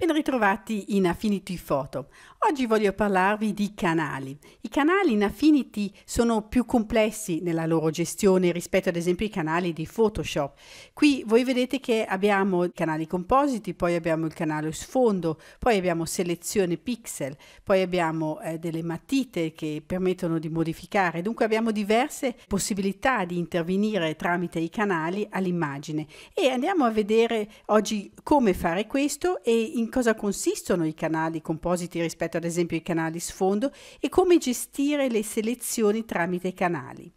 Ben ritrovati in Affinity Photo. Oggi voglio parlarvi di canali. I canali in Affinity sono più complessi nella loro gestione rispetto ad esempio ai canali di Photoshop. Qui voi vedete che abbiamo i canali compositi, poi abbiamo il canale sfondo, poi abbiamo selezione pixel, poi abbiamo eh, delle matite che permettono di modificare. Dunque abbiamo diverse possibilità di intervenire tramite i canali all'immagine e andiamo a vedere oggi come fare questo e in cosa consistono i canali compositi rispetto a ad esempio i canali sfondo e come gestire le selezioni tramite i canali.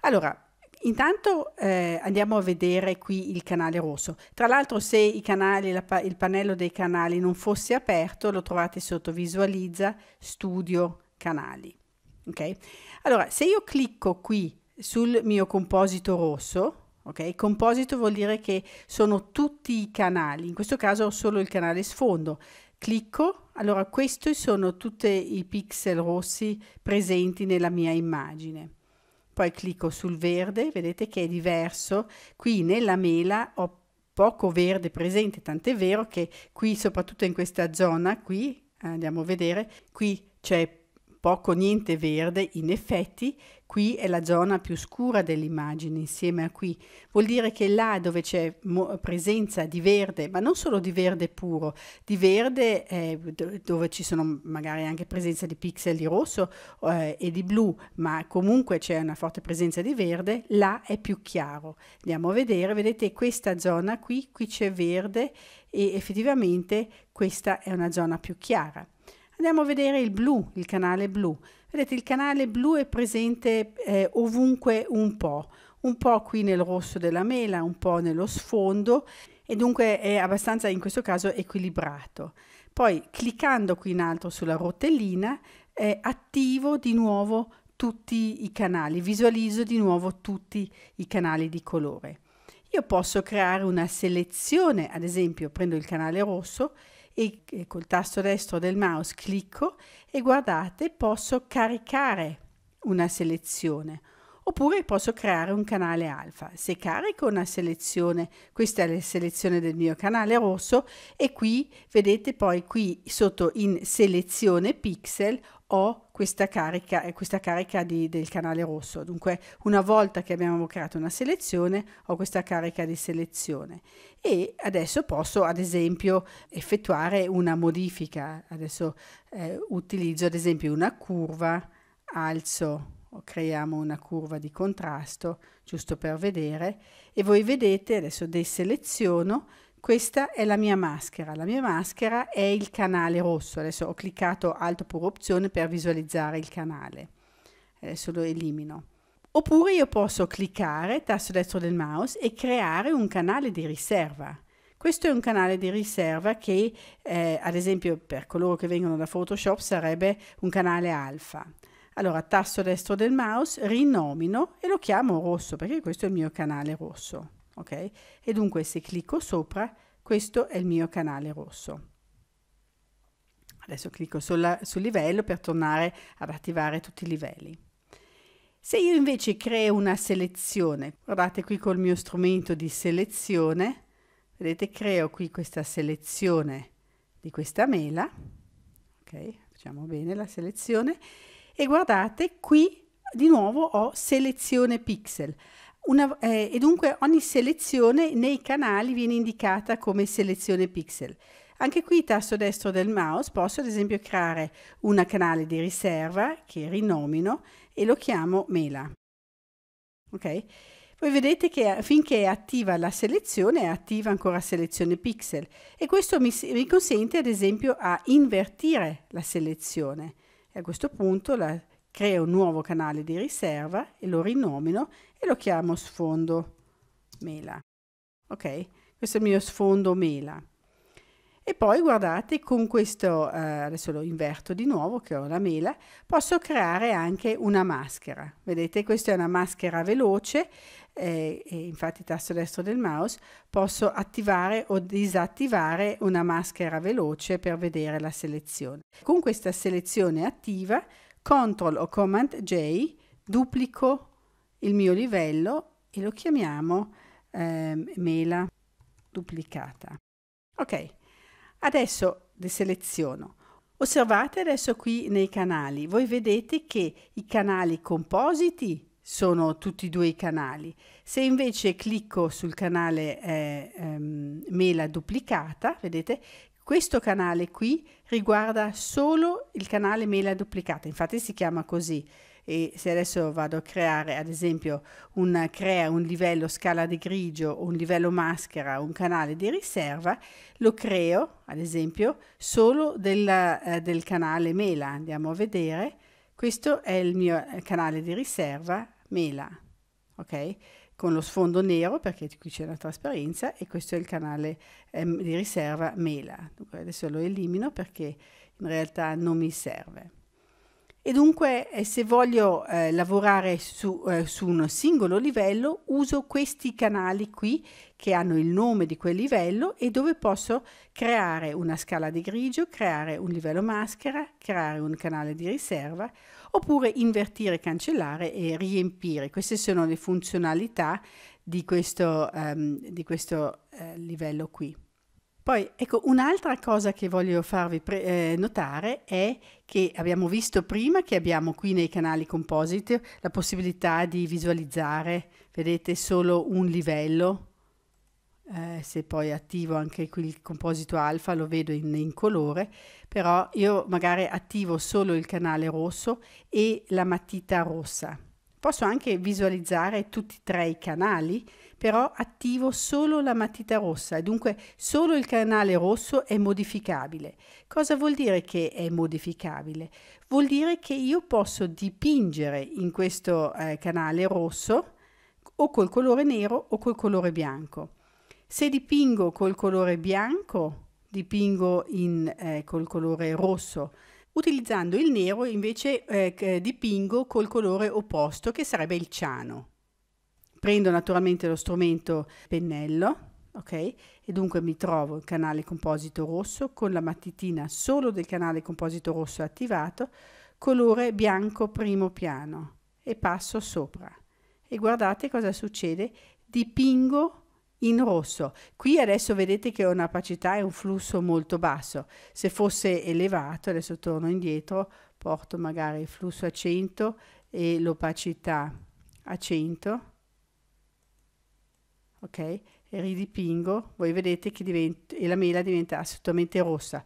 Allora, Intanto eh, andiamo a vedere qui il canale rosso. Tra l'altro se i canali, la, il pannello dei canali non fosse aperto lo trovate sotto visualizza, studio, canali. Okay? Allora se io clicco qui sul mio composito rosso, ok? Composito vuol dire che sono tutti i canali, in questo caso ho solo il canale sfondo. Clicco allora, questi sono tutti i pixel rossi presenti nella mia immagine. Poi clicco sul verde, vedete che è diverso. Qui nella mela ho poco verde presente, tant'è vero che qui, soprattutto in questa zona, qui, andiamo a vedere, qui c'è poco niente verde, in effetti qui è la zona più scura dell'immagine insieme a qui. Vuol dire che là dove c'è presenza di verde, ma non solo di verde puro, di verde eh, dove ci sono magari anche presenza di pixel di rosso eh, e di blu, ma comunque c'è una forte presenza di verde, là è più chiaro. Andiamo a vedere, vedete questa zona qui, qui c'è verde e effettivamente questa è una zona più chiara. Andiamo a vedere il blu, il canale blu. Vedete, il canale blu è presente eh, ovunque un po', un po' qui nel rosso della mela, un po' nello sfondo e dunque è abbastanza in questo caso equilibrato. Poi cliccando qui in alto sulla rotellina eh, attivo di nuovo tutti i canali, visualizzo di nuovo tutti i canali di colore. Io posso creare una selezione, ad esempio prendo il canale rosso e, e col tasto destro del mouse clicco e guardate posso caricare una selezione oppure posso creare un canale alfa. Se carico una selezione, questa è la selezione del mio canale rosso e qui vedete poi qui sotto in selezione pixel ho questa carica, eh, questa carica di, del canale rosso. Dunque una volta che abbiamo creato una selezione ho questa carica di selezione e adesso posso ad esempio effettuare una modifica. Adesso eh, utilizzo ad esempio una curva, alzo creiamo una curva di contrasto giusto per vedere e voi vedete adesso deseleziono questa è la mia maschera. La mia maschera è il canale rosso. Adesso ho cliccato alto pure opzione per visualizzare il canale. Adesso lo elimino. Oppure io posso cliccare, tasto destro del mouse, e creare un canale di riserva. Questo è un canale di riserva che, eh, ad esempio, per coloro che vengono da Photoshop sarebbe un canale alfa. Allora, tasto destro del mouse, rinomino e lo chiamo rosso, perché questo è il mio canale rosso ok? E dunque se clicco sopra, questo è il mio canale rosso. Adesso clicco sulla, sul livello per tornare ad attivare tutti i livelli. Se io invece creo una selezione, guardate qui col mio strumento di selezione, vedete creo qui questa selezione di questa mela, ok? Facciamo bene la selezione e guardate qui di nuovo ho selezione pixel. Una, eh, e dunque ogni selezione nei canali viene indicata come selezione pixel. Anche qui tasto destro del mouse posso ad esempio creare un canale di riserva che rinomino e lo chiamo mela. Ok? Voi vedete che eh, finché è attiva la selezione è attiva ancora selezione pixel e questo mi, mi consente ad esempio a invertire la selezione. E a questo punto la, selezione creo un nuovo canale di riserva e lo rinomino e lo chiamo sfondo mela. Ok? Questo è il mio sfondo mela. E poi guardate, con questo, eh, adesso lo inverto di nuovo che ho la mela, posso creare anche una maschera. Vedete, questa è una maschera veloce, eh, infatti tasto destro del mouse, posso attivare o disattivare una maschera veloce per vedere la selezione. Con questa selezione attiva CTRL o COMMAND J, duplico il mio livello e lo chiamiamo eh, mela duplicata. Ok, adesso deseleziono. Osservate adesso qui nei canali, voi vedete che i canali compositi sono tutti e due i canali. Se invece clicco sul canale eh, ehm, mela duplicata, vedete questo canale qui riguarda solo il canale mela duplicata, infatti si chiama così. E se adesso vado a creare ad esempio un, crea un livello scala di grigio un livello maschera un canale di riserva lo creo ad esempio solo del, eh, del canale mela andiamo a vedere questo è il mio eh, canale di riserva mela ok con lo sfondo nero perché qui c'è una trasparenza e questo è il canale eh, di riserva mela. Dunque adesso lo elimino perché in realtà non mi serve. E dunque eh, se voglio eh, lavorare su, eh, su un singolo livello uso questi canali qui che hanno il nome di quel livello e dove posso creare una scala di grigio, creare un livello maschera, creare un canale di riserva oppure invertire, cancellare e riempire. Queste sono le funzionalità di questo, um, di questo eh, livello qui. Poi, ecco, un'altra cosa che voglio farvi pre- eh, notare è che abbiamo visto prima che abbiamo qui nei canali composite la possibilità di visualizzare, vedete, solo un livello. Eh, se poi attivo anche qui il composito alfa lo vedo in, in colore, però io magari attivo solo il canale rosso e la matita rossa. Posso anche visualizzare tutti e tre i canali, però attivo solo la matita rossa e dunque solo il canale rosso è modificabile. Cosa vuol dire che è modificabile? Vuol dire che io posso dipingere in questo eh, canale rosso o col colore nero o col colore bianco. Se dipingo col colore bianco, dipingo in, eh, col colore rosso, utilizzando il nero invece eh, dipingo col colore opposto che sarebbe il ciano prendo naturalmente lo strumento pennello, ok? E dunque mi trovo il canale composito rosso con la mattitina solo del canale composito rosso attivato, colore bianco primo piano e passo sopra. E guardate cosa succede, dipingo in rosso. Qui adesso vedete che ho un'opacità e un flusso molto basso. Se fosse elevato, adesso torno indietro, porto magari il flusso a 100 e l'opacità a 100 ok? E ridipingo, voi vedete che diventa, e la mela diventa assolutamente rossa.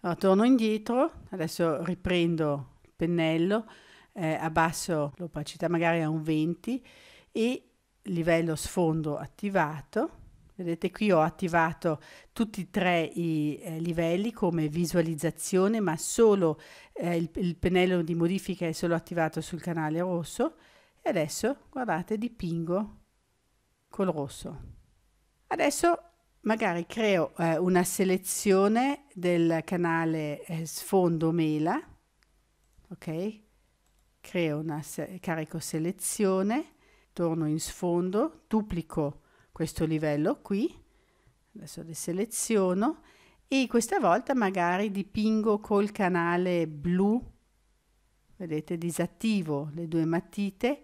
Allora, torno indietro, adesso riprendo il pennello, eh, abbasso l'opacità magari a un 20 e livello sfondo attivato. Vedete qui ho attivato tutti e tre i eh, livelli come visualizzazione, ma solo eh, il, il, pennello di modifica è solo attivato sul canale rosso. E adesso, guardate, dipingo col rosso. Adesso magari creo eh, una selezione del canale eh, sfondo mela, ok? Creo una se carico selezione, torno in sfondo, duplico questo livello qui, adesso deseleziono e questa volta magari dipingo col canale blu, vedete disattivo le due matite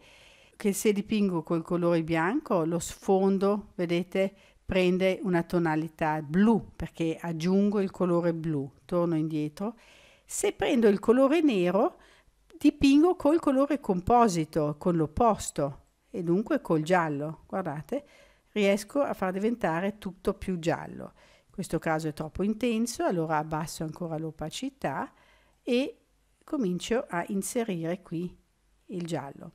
che se dipingo col colore bianco lo sfondo, vedete, prende una tonalità blu perché aggiungo il colore blu, torno indietro. Se prendo il colore nero dipingo col colore composito, con l'opposto e dunque col giallo, guardate, riesco a far diventare tutto più giallo. In questo caso è troppo intenso, allora abbasso ancora l'opacità e comincio a inserire qui il giallo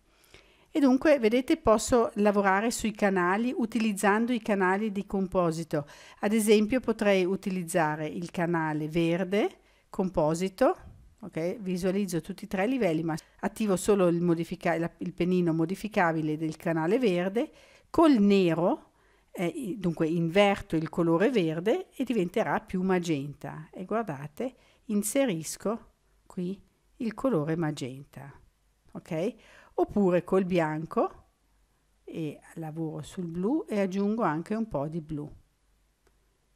e dunque vedete posso lavorare sui canali utilizzando i canali di composito ad esempio potrei utilizzare il canale verde composito ok visualizzo tutti e tre i livelli ma attivo solo il, modifica- il penino modificabile del canale verde col nero eh, dunque inverto il colore verde e diventerà più magenta e guardate inserisco qui il colore magenta ok oppure col bianco e lavoro sul blu e aggiungo anche un po' di blu.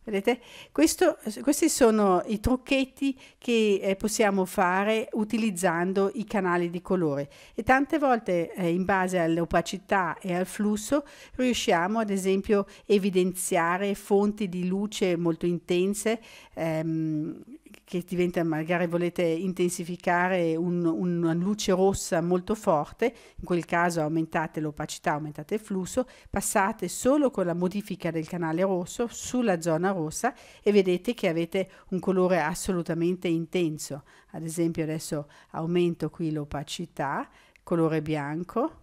Vedete? Questo, questi sono i trucchetti che eh, possiamo fare utilizzando i canali di colore e tante volte eh, in base all'opacità e al flusso riusciamo ad esempio a evidenziare fonti di luce molto intense ehm, che diventa magari volete intensificare un, un, una luce rossa molto forte, in quel caso aumentate l'opacità, aumentate il flusso, passate solo con la modifica del canale rosso sulla zona rossa e vedete che avete un colore assolutamente intenso. Ad esempio adesso aumento qui l'opacità, colore bianco,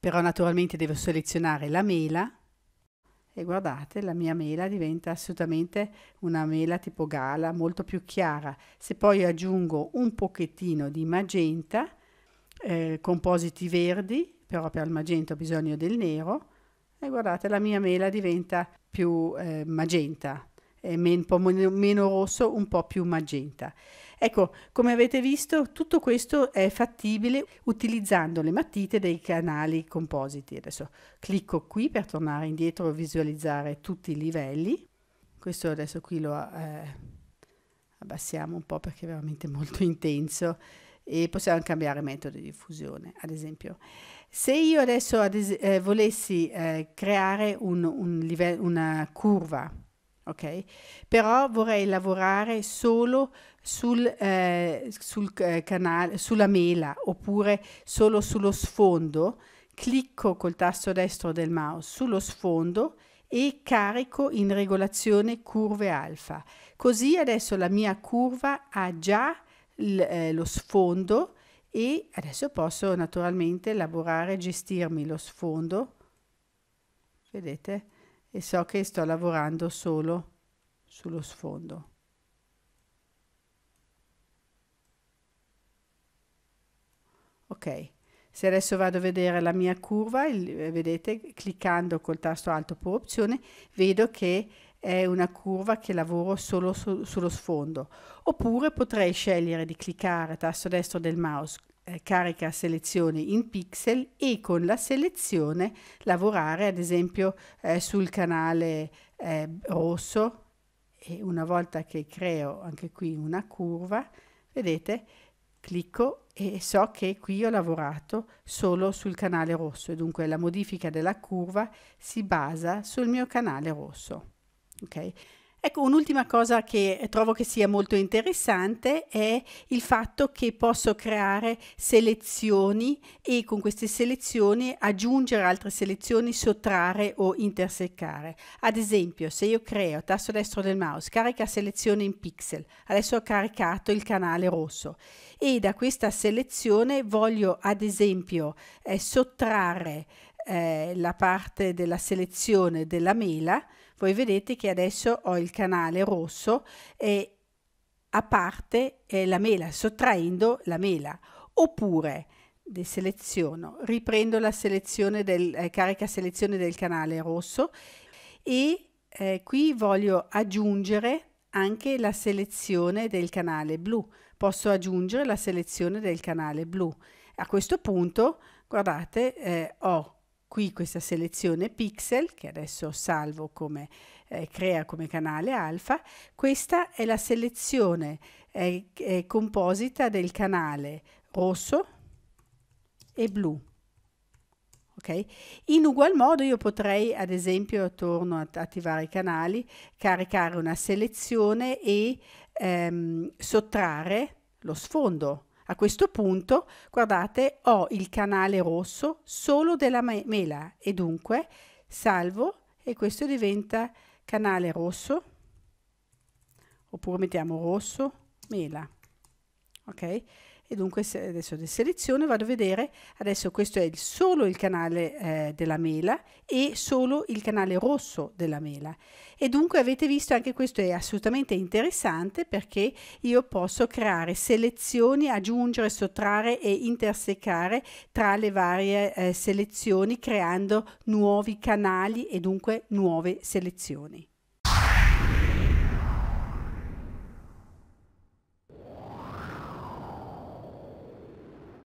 però naturalmente devo selezionare la mela e guardate la mia mela diventa assolutamente una mela tipo gala molto più chiara se poi aggiungo un pochettino di magenta eh, compositi verdi però per il magenta ho bisogno del nero e guardate la mia mela diventa più eh, magenta men, meno rosso un po' più magenta Ecco, come avete visto, tutto questo è fattibile utilizzando le matite dei canali compositi. Adesso clicco qui per tornare indietro e visualizzare tutti i livelli. Questo adesso qui lo eh, abbassiamo un po' perché è veramente molto intenso e possiamo cambiare metodo di diffusione, ad esempio. Se io adesso ades eh, volessi eh, creare un, un una curva ok? Però vorrei lavorare solo sul, eh, sul eh, canale, sulla mela oppure solo sullo sfondo. Clicco col tasto destro del mouse sullo sfondo e carico in regolazione curve alfa. Così adesso la mia curva ha già eh, lo sfondo e adesso posso naturalmente lavorare, gestirmi lo sfondo. Vedete? e so che sto lavorando solo sullo sfondo. Ok, se adesso vado a vedere la mia curva, il, vedete, cliccando col tasto alto per opzione, vedo che è una curva che lavoro solo su, sullo sfondo. Oppure potrei scegliere di cliccare tasto destro del mouse eh, carica selezioni in pixel e con la selezione lavorare ad esempio eh, sul canale eh, rosso e una volta che creo anche qui una curva vedete clicco e so che qui ho lavorato solo sul canale rosso e dunque la modifica della curva si basa sul mio canale rosso. Okay? Ecco, un'ultima cosa che trovo che sia molto interessante è il fatto che posso creare selezioni e con queste selezioni aggiungere altre selezioni, sottrarre o interseccare. Ad esempio, se io creo tasto destro del mouse, carica selezione in pixel, adesso ho caricato il canale rosso e da questa selezione voglio ad esempio eh, sottrarre eh, la parte della selezione della mela voi vedete che adesso ho il canale rosso e a parte eh, la mela, sottraendo la mela, oppure deseleziono, riprendo la selezione del, eh, carica selezione del canale rosso e eh, qui voglio aggiungere anche la selezione del canale blu. Posso aggiungere la selezione del canale blu. A questo punto, guardate, eh, ho qui questa selezione pixel che adesso salvo come eh, crea come canale alfa questa è la selezione eh, eh, composita del canale rosso e blu okay? in ugual modo io potrei ad esempio torno ad attivare i canali caricare una selezione e ehm, sottrarre lo sfondo a questo punto, guardate, ho il canale rosso solo della mela e dunque salvo e questo diventa canale rosso oppure mettiamo rosso mela. Ok? e dunque adesso adesso seleziono vado a vedere adesso questo è il, solo il canale eh, della mela e solo il canale rosso della mela e dunque avete visto anche questo è assolutamente interessante perché io posso creare selezioni aggiungere sottrarre e intersecare tra le varie eh, selezioni creando nuovi canali e dunque nuove selezioni